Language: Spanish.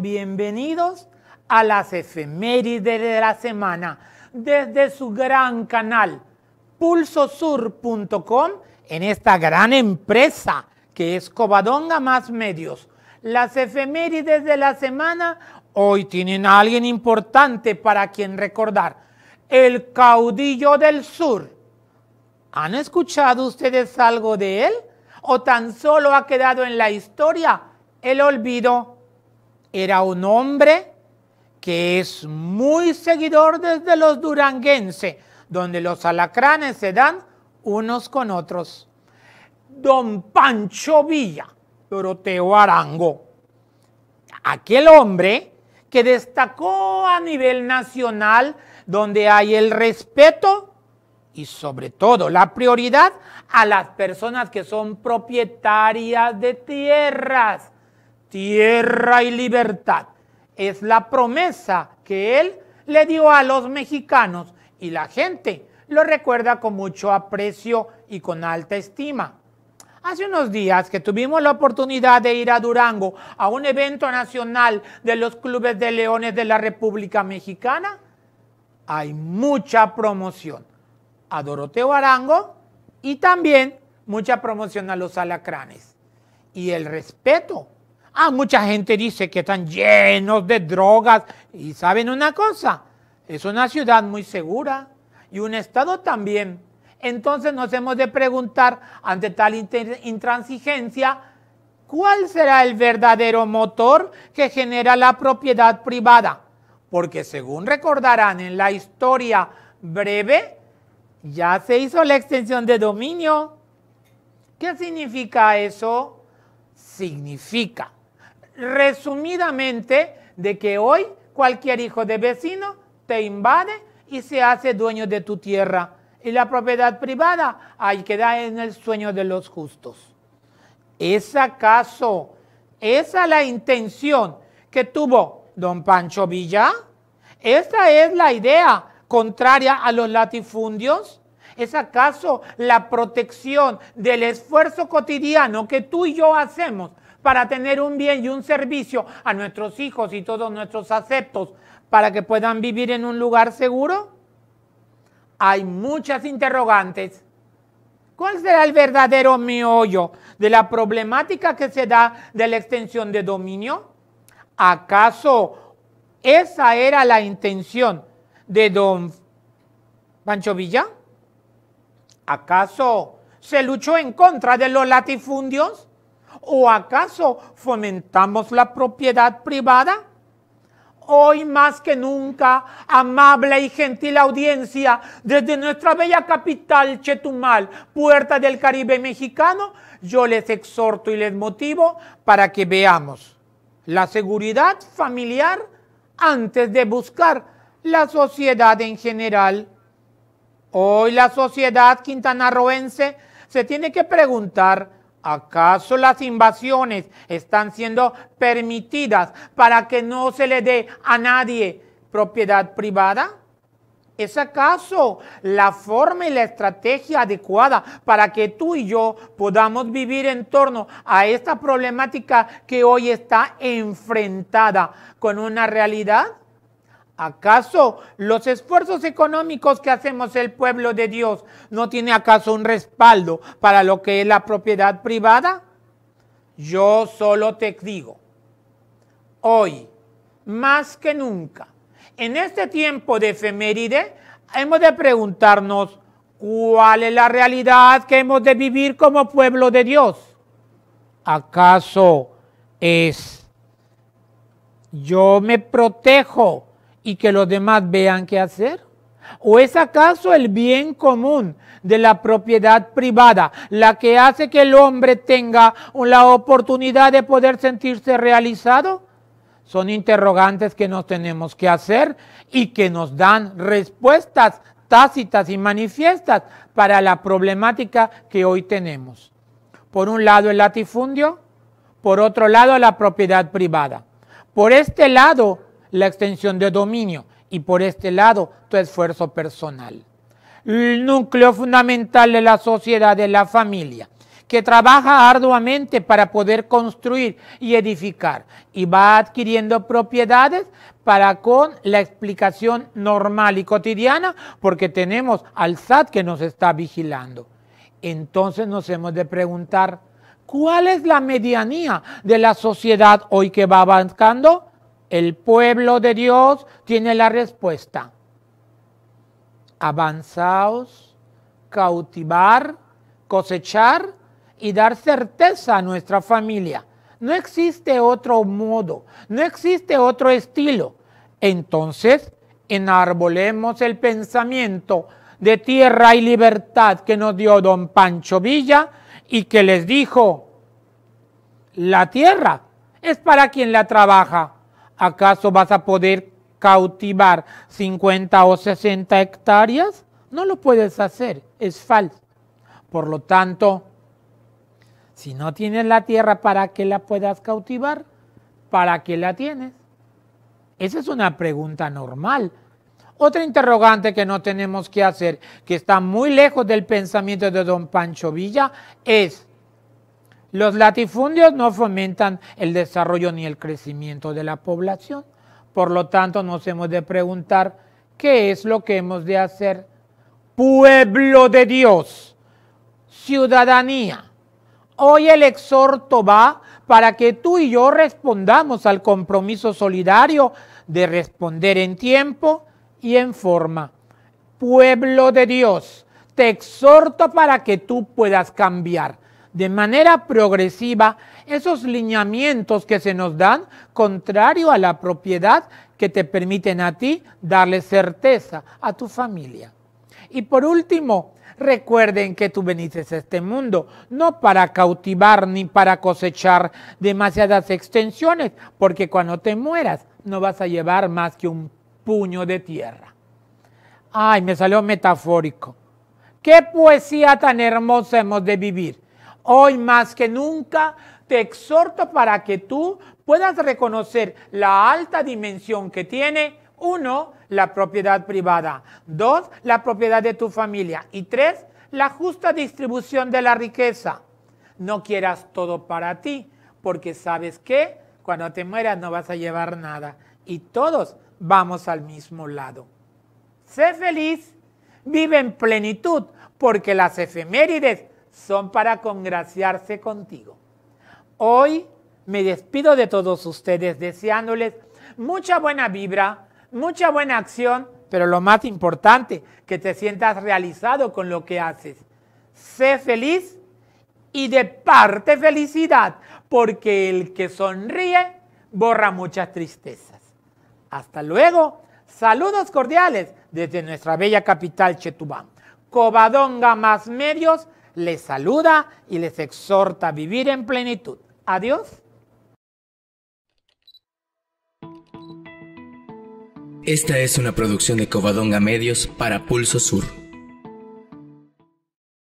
bienvenidos a las efemérides de la semana desde su gran canal pulsosur.com en esta gran empresa que es Cobadonga Más Medios. Las efemérides de la semana hoy tienen a alguien importante para quien recordar, el caudillo del sur. ¿Han escuchado ustedes algo de él? ¿O tan solo ha quedado en la historia el olvido? era un hombre que es muy seguidor desde los duranguenses, donde los alacranes se dan unos con otros. Don Pancho Villa, Doroteo Arango, aquel hombre que destacó a nivel nacional, donde hay el respeto y sobre todo la prioridad a las personas que son propietarias de tierras tierra y libertad. Es la promesa que él le dio a los mexicanos y la gente lo recuerda con mucho aprecio y con alta estima. Hace unos días que tuvimos la oportunidad de ir a Durango a un evento nacional de los clubes de leones de la República Mexicana, hay mucha promoción a Doroteo Arango y también mucha promoción a los alacranes. Y el respeto Ah, mucha gente dice que están llenos de drogas. Y saben una cosa, es una ciudad muy segura y un estado también. Entonces nos hemos de preguntar ante tal intransigencia, ¿cuál será el verdadero motor que genera la propiedad privada? Porque según recordarán en la historia breve, ya se hizo la extensión de dominio. ¿Qué significa eso? Significa resumidamente de que hoy cualquier hijo de vecino te invade y se hace dueño de tu tierra. Y la propiedad privada hay que dar en el sueño de los justos. ¿Es acaso esa la intención que tuvo don Pancho Villa? ¿Esa es la idea contraria a los latifundios? ¿Es acaso la protección del esfuerzo cotidiano que tú y yo hacemos para tener un bien y un servicio a nuestros hijos y todos nuestros aceptos para que puedan vivir en un lugar seguro? Hay muchas interrogantes. ¿Cuál será el verdadero meollo de la problemática que se da de la extensión de dominio? ¿Acaso esa era la intención de don Pancho Villa? ¿Acaso se luchó en contra de los latifundios? ¿O acaso fomentamos la propiedad privada? Hoy más que nunca, amable y gentil audiencia, desde nuestra bella capital Chetumal, puerta del Caribe mexicano, yo les exhorto y les motivo para que veamos la seguridad familiar antes de buscar la sociedad en general. Hoy la sociedad quintanarroense se tiene que preguntar ¿Acaso las invasiones están siendo permitidas para que no se le dé a nadie propiedad privada? ¿Es acaso la forma y la estrategia adecuada para que tú y yo podamos vivir en torno a esta problemática que hoy está enfrentada con una realidad? ¿Acaso los esfuerzos económicos que hacemos el pueblo de Dios no tiene acaso un respaldo para lo que es la propiedad privada? Yo solo te digo, hoy, más que nunca, en este tiempo de efeméride, hemos de preguntarnos cuál es la realidad que hemos de vivir como pueblo de Dios. ¿Acaso es yo me protejo y que los demás vean qué hacer? ¿O es acaso el bien común de la propiedad privada la que hace que el hombre tenga la oportunidad de poder sentirse realizado? Son interrogantes que nos tenemos que hacer y que nos dan respuestas tácitas y manifiestas para la problemática que hoy tenemos. Por un lado el latifundio, por otro lado la propiedad privada. Por este lado la extensión de dominio y por este lado tu esfuerzo personal. El núcleo fundamental de la sociedad es la familia, que trabaja arduamente para poder construir y edificar y va adquiriendo propiedades para con la explicación normal y cotidiana porque tenemos al SAT que nos está vigilando. Entonces nos hemos de preguntar, ¿cuál es la medianía de la sociedad hoy que va avanzando? El pueblo de Dios tiene la respuesta. Avanzaos, cautivar, cosechar y dar certeza a nuestra familia. No existe otro modo, no existe otro estilo. Entonces, enarbolemos el pensamiento de tierra y libertad que nos dio don Pancho Villa y que les dijo, la tierra es para quien la trabaja ¿Acaso vas a poder cautivar 50 o 60 hectáreas? No lo puedes hacer, es falso. Por lo tanto, si no tienes la tierra, ¿para qué la puedas cautivar? ¿Para qué la tienes? Esa es una pregunta normal. Otra interrogante que no tenemos que hacer, que está muy lejos del pensamiento de don Pancho Villa, es, los latifundios no fomentan el desarrollo ni el crecimiento de la población. Por lo tanto, nos hemos de preguntar qué es lo que hemos de hacer. Pueblo de Dios, ciudadanía. Hoy el exhorto va para que tú y yo respondamos al compromiso solidario de responder en tiempo y en forma. Pueblo de Dios, te exhorto para que tú puedas cambiar de manera progresiva esos lineamientos que se nos dan contrario a la propiedad que te permiten a ti darle certeza a tu familia. Y por último, recuerden que tú venís a este mundo no para cautivar ni para cosechar demasiadas extensiones, porque cuando te mueras no vas a llevar más que un puño de tierra. Ay, me salió metafórico. Qué poesía tan hermosa hemos de vivir Hoy más que nunca te exhorto para que tú puedas reconocer la alta dimensión que tiene, uno, la propiedad privada, dos, la propiedad de tu familia y tres, la justa distribución de la riqueza. No quieras todo para ti, porque sabes que cuando te mueras no vas a llevar nada y todos vamos al mismo lado. Sé feliz, vive en plenitud, porque las efemérides son para congraciarse contigo. Hoy me despido de todos ustedes deseándoles mucha buena vibra, mucha buena acción, pero lo más importante, que te sientas realizado con lo que haces. Sé feliz y de parte felicidad, porque el que sonríe borra muchas tristezas. Hasta luego. Saludos cordiales desde nuestra bella capital Chetubán. Cobadonga más medios les saluda y les exhorta a vivir en plenitud. Adiós. Esta es una producción de Covadonga Medios para Pulso Sur.